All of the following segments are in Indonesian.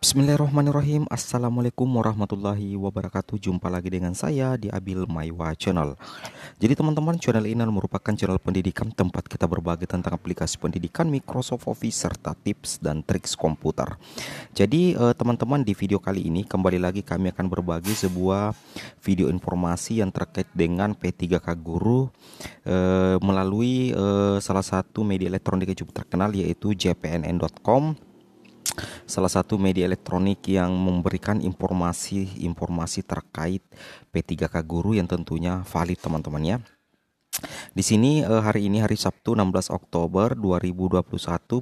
Bismillahirrahmanirrahim Assalamualaikum warahmatullahi wabarakatuh Jumpa lagi dengan saya di Abil Maiwa Channel Jadi teman-teman channel ini merupakan channel pendidikan Tempat kita berbagi tentang aplikasi pendidikan Microsoft Office Serta tips dan trik komputer Jadi eh, teman-teman eh, di video kali ini Kembali lagi kami akan berbagi sebuah video informasi Yang terkait dengan P3K Guru eh, Melalui eh, salah satu media elektronik yang cukup terkenal Yaitu jpnn.com salah satu media elektronik yang memberikan informasi-informasi terkait P3K Guru yang tentunya valid teman-teman ya. Di sini eh, hari ini hari Sabtu 16 Oktober 2021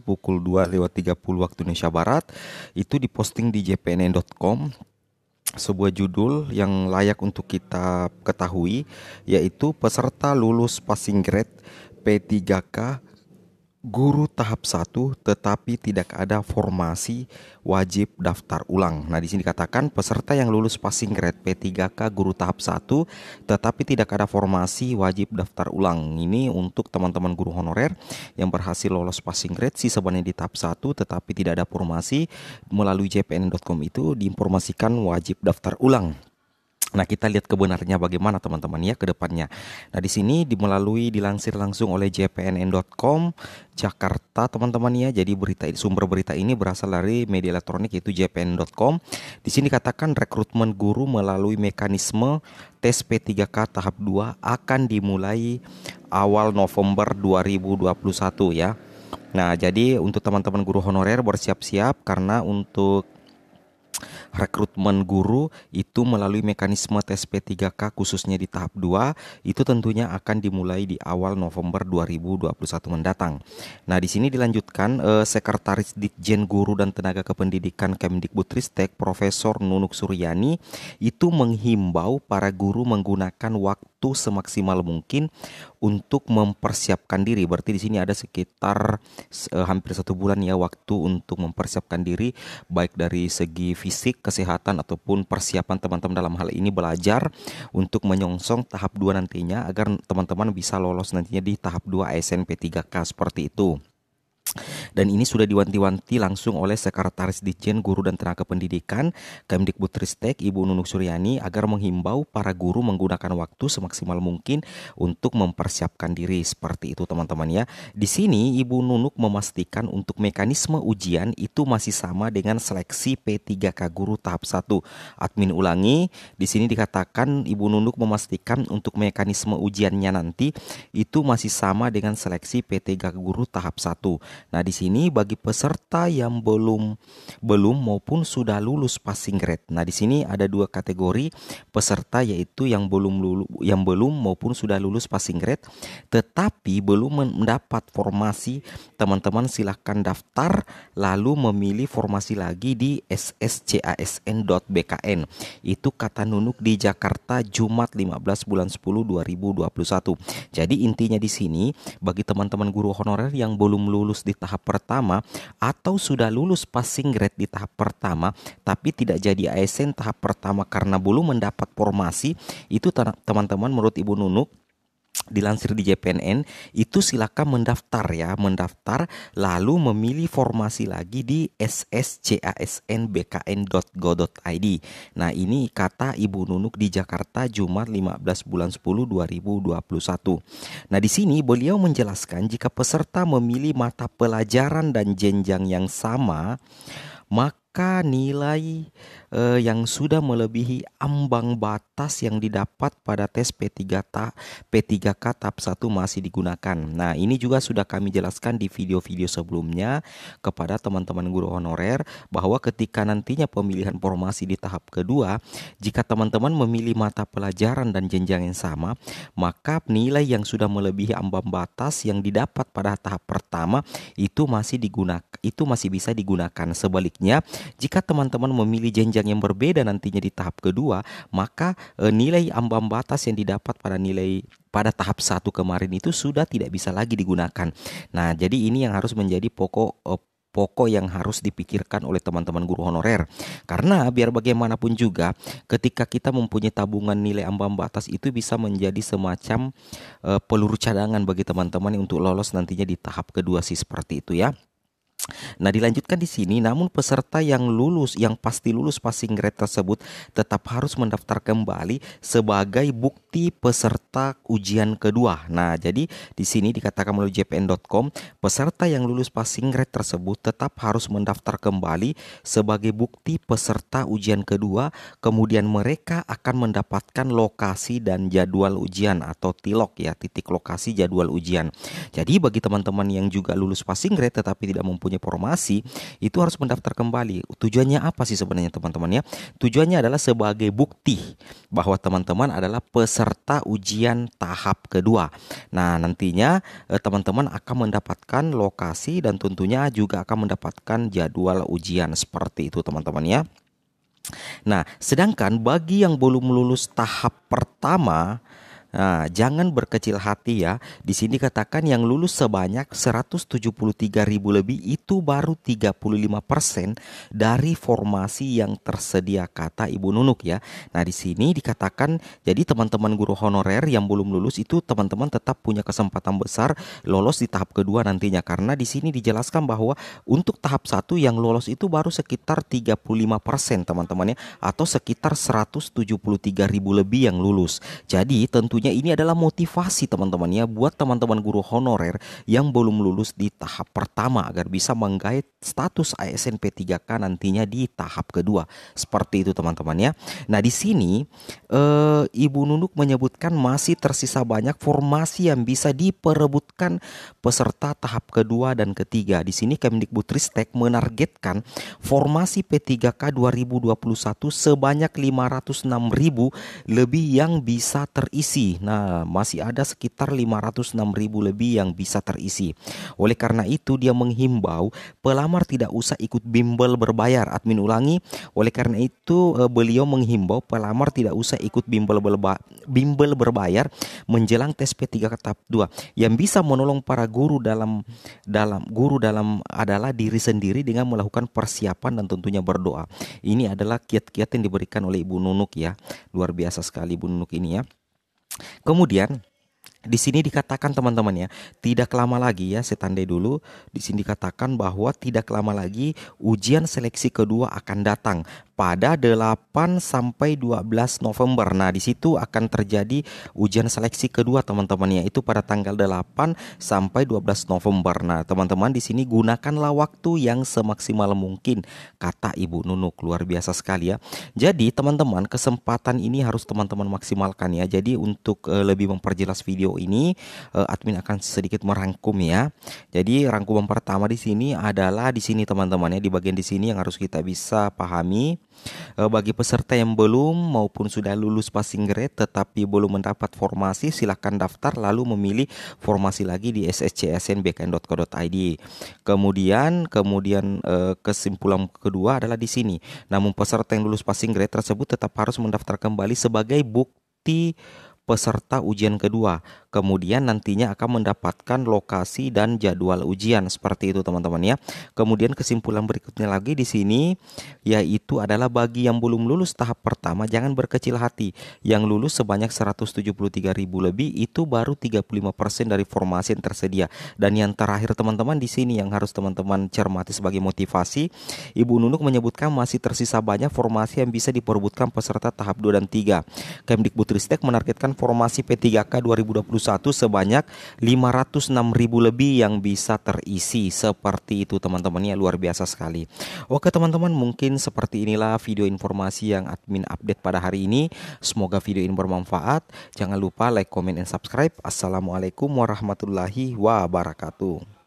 pukul 2 lewat 30 waktu Indonesia Barat itu diposting di jpnn.com sebuah judul yang layak untuk kita ketahui yaitu peserta lulus passing grade P3K guru tahap 1 tetapi tidak ada formasi wajib daftar ulang. Nah, di sini dikatakan peserta yang lulus passing grade P3K guru tahap 1 tetapi tidak ada formasi wajib daftar ulang. Ini untuk teman-teman guru honorer yang berhasil lolos passing grade sih sebenarnya di tahap 1 tetapi tidak ada formasi melalui jpn.com itu diinformasikan wajib daftar ulang. Nah, kita lihat kebenarannya bagaimana teman-teman ya ke depannya. Nah, di sini melalui dilansir langsung oleh jpnn.com Jakarta teman-teman ya. Jadi berita sumber berita ini berasal dari media elektronik yaitu jpn.com. Di sini katakan rekrutmen guru melalui mekanisme tes P3K tahap 2 akan dimulai awal November 2021 ya. Nah, jadi untuk teman-teman guru honorer bersiap-siap karena untuk rekrutmen guru itu melalui mekanisme tes P3K khususnya di tahap 2 itu tentunya akan dimulai di awal November 2021 mendatang. Nah, di sini dilanjutkan eh, Sekretaris Ditjen Guru dan Tenaga Kependidikan Kemdikbudristek Profesor Nunuk Suryani itu menghimbau para guru menggunakan waktu semaksimal mungkin untuk mempersiapkan diri. Berarti di sini ada sekitar eh, hampir satu bulan ya waktu untuk mempersiapkan diri baik dari segi fisik kesehatan ataupun persiapan teman-teman dalam hal ini belajar untuk menyongsong tahap 2 nantinya agar teman-teman bisa lolos nantinya di tahap 2 ASN P3K seperti itu. Dan ini sudah diwanti-wanti langsung oleh Sekretaris Dijen Guru dan Tenaga Pendidikan Kemdikbudristek Ibu Nunuk Suryani agar menghimbau para guru menggunakan waktu semaksimal mungkin untuk mempersiapkan diri seperti itu teman-teman ya. Di sini Ibu Nunuk memastikan untuk mekanisme ujian itu masih sama dengan seleksi P3K guru tahap 1. Admin ulangi, di sini dikatakan Ibu Nunuk memastikan untuk mekanisme ujiannya nanti itu masih sama dengan seleksi P3K guru tahap 1 Nah, di sini bagi peserta yang belum belum maupun sudah lulus passing grade. Nah, di sini ada dua kategori peserta yaitu yang belum lulu, yang belum maupun sudah lulus passing grade tetapi belum mendapat formasi. Teman-teman silahkan daftar lalu memilih formasi lagi di sscasn.bkn. Itu kata nunuk di Jakarta Jumat 15 bulan 10 2021. Jadi intinya di sini bagi teman-teman guru honorer yang belum lulus di tahap pertama atau sudah lulus passing grade di tahap pertama tapi tidak jadi ASN tahap pertama karena belum mendapat formasi itu teman-teman menurut Ibu Nunuk dilansir di JPNN itu silakan mendaftar ya mendaftar lalu memilih formasi lagi di sscasnbkn.go.id nah ini kata Ibu Nunuk di Jakarta Jumat 15 bulan 10 2021 nah di sini beliau menjelaskan jika peserta memilih mata pelajaran dan jenjang yang sama maka maka nilai eh, yang sudah melebihi ambang batas yang didapat pada tes P3K P3K tahap 1 masih digunakan. Nah, ini juga sudah kami jelaskan di video-video sebelumnya kepada teman-teman guru honorer bahwa ketika nantinya pemilihan formasi di tahap kedua, jika teman-teman memilih mata pelajaran dan jenjang yang sama, maka nilai yang sudah melebihi ambang batas yang didapat pada tahap pertama itu masih digunakan itu masih bisa digunakan. Sebaliknya, jika teman-teman memilih jenjang yang berbeda nantinya di tahap kedua, maka e, nilai ambang batas yang didapat pada nilai pada tahap satu kemarin itu sudah tidak bisa lagi digunakan. Nah, jadi ini yang harus menjadi pokok e, pokok yang harus dipikirkan oleh teman-teman guru honorer. Karena biar bagaimanapun juga ketika kita mempunyai tabungan nilai ambang batas itu bisa menjadi semacam uh, peluru cadangan bagi teman-teman untuk lolos nantinya di tahap kedua sih seperti itu ya. Nah, dilanjutkan di sini, namun peserta yang lulus, yang pasti lulus passing grade tersebut tetap harus mendaftar kembali sebagai bukti peserta ujian kedua. Nah, jadi di sini dikatakan melalui jpn.com, peserta yang lulus passing grade tersebut tetap harus mendaftar kembali sebagai bukti peserta ujian kedua, kemudian mereka akan mendapatkan lokasi dan jadwal ujian atau tilok ya, titik lokasi jadwal ujian. Jadi bagi teman-teman yang juga lulus passing grade tetapi tidak mempunyai informasi itu harus mendaftar kembali. Tujuannya apa sih sebenarnya teman-teman ya? Tujuannya adalah sebagai bukti bahwa teman-teman adalah peserta ujian tahap kedua. Nah, nantinya eh, teman-teman akan mendapatkan lokasi dan tentunya juga akan mendapatkan jadwal ujian seperti itu teman-teman ya. Nah, sedangkan bagi yang belum lulus tahap pertama, Nah, jangan berkecil hati ya. Di sini katakan yang lulus sebanyak 173 ribu lebih itu baru 35% persen dari formasi yang tersedia kata Ibu Nunuk ya. Nah, di sini dikatakan jadi teman-teman guru honorer yang belum lulus itu teman-teman tetap punya kesempatan besar lolos di tahap kedua nantinya karena di sini dijelaskan bahwa untuk tahap satu yang lolos itu baru sekitar 35% persen teman-temannya atau sekitar 173 ribu lebih yang lulus. Jadi tentu tentunya ini adalah motivasi teman-teman ya buat teman-teman guru honorer yang belum lulus di tahap pertama agar bisa menggait status ASN P3K nantinya di tahap kedua. Seperti itu teman-teman ya. Nah, di sini eh, Ibu Nunuk menyebutkan masih tersisa banyak formasi yang bisa diperebutkan peserta tahap kedua dan ketiga. Di sini Kemdikbudristek menargetkan formasi P3K 2021 sebanyak 506.000 lebih yang bisa terisi Nah, masih ada sekitar 506 ribu lebih yang bisa terisi. Oleh karena itu, dia menghimbau pelamar tidak usah ikut bimbel berbayar. Admin ulangi, oleh karena itu eh, beliau menghimbau pelamar tidak usah ikut bimbel bimbel berbayar menjelang tes P3 tahap 2. Yang bisa menolong para guru dalam dalam guru dalam adalah diri sendiri dengan melakukan persiapan dan tentunya berdoa. Ini adalah kiat-kiat yang diberikan oleh Ibu Nunuk ya. Luar biasa sekali Ibu Nunuk ini ya. Kemudian di sini dikatakan teman-teman ya, tidak lama lagi ya, saya tandai dulu. Di sini dikatakan bahwa tidak lama lagi ujian seleksi kedua akan datang pada 8 sampai 12 November. Nah, di situ akan terjadi ujian seleksi kedua teman-teman ya, Itu pada tanggal 8 sampai 12 November. Nah, teman-teman di sini gunakanlah waktu yang semaksimal mungkin kata Ibu Nunuk luar biasa sekali ya. Jadi, teman-teman kesempatan ini harus teman-teman maksimalkan ya. Jadi, untuk uh, lebih memperjelas video ini uh, admin akan sedikit merangkum ya. Jadi, rangkuman pertama di sini adalah di sini teman-teman ya di bagian di sini yang harus kita bisa pahami Eh, bagi peserta yang belum maupun sudah lulus passing grade tetapi belum mendapat formasi, silahkan daftar lalu memilih formasi lagi di sscsnbkn.co.id. Kemudian, kemudian eh, kesimpulan kedua adalah di sini. Namun peserta yang lulus passing grade tersebut tetap harus mendaftar kembali sebagai bukti peserta ujian kedua. Kemudian nantinya akan mendapatkan lokasi dan jadwal ujian seperti itu teman-teman ya. Kemudian kesimpulan berikutnya lagi di sini yaitu adalah bagi yang belum lulus tahap pertama jangan berkecil hati. Yang lulus sebanyak 173 ribu lebih itu baru 35% dari formasi yang tersedia. Dan yang terakhir teman-teman di sini yang harus teman-teman cermati sebagai motivasi, Ibu Nunuk menyebutkan masih tersisa banyak formasi yang bisa diperbutkan peserta tahap 2 dan 3. Kemdikbudristek menargetkan formasi P3K 2021 sebanyak 506 ribu lebih yang bisa terisi seperti itu teman-teman ya luar biasa sekali Oke teman-teman mungkin seperti inilah video informasi yang admin update pada hari ini semoga video ini bermanfaat jangan lupa like comment and subscribe Assalamualaikum warahmatullahi wabarakatuh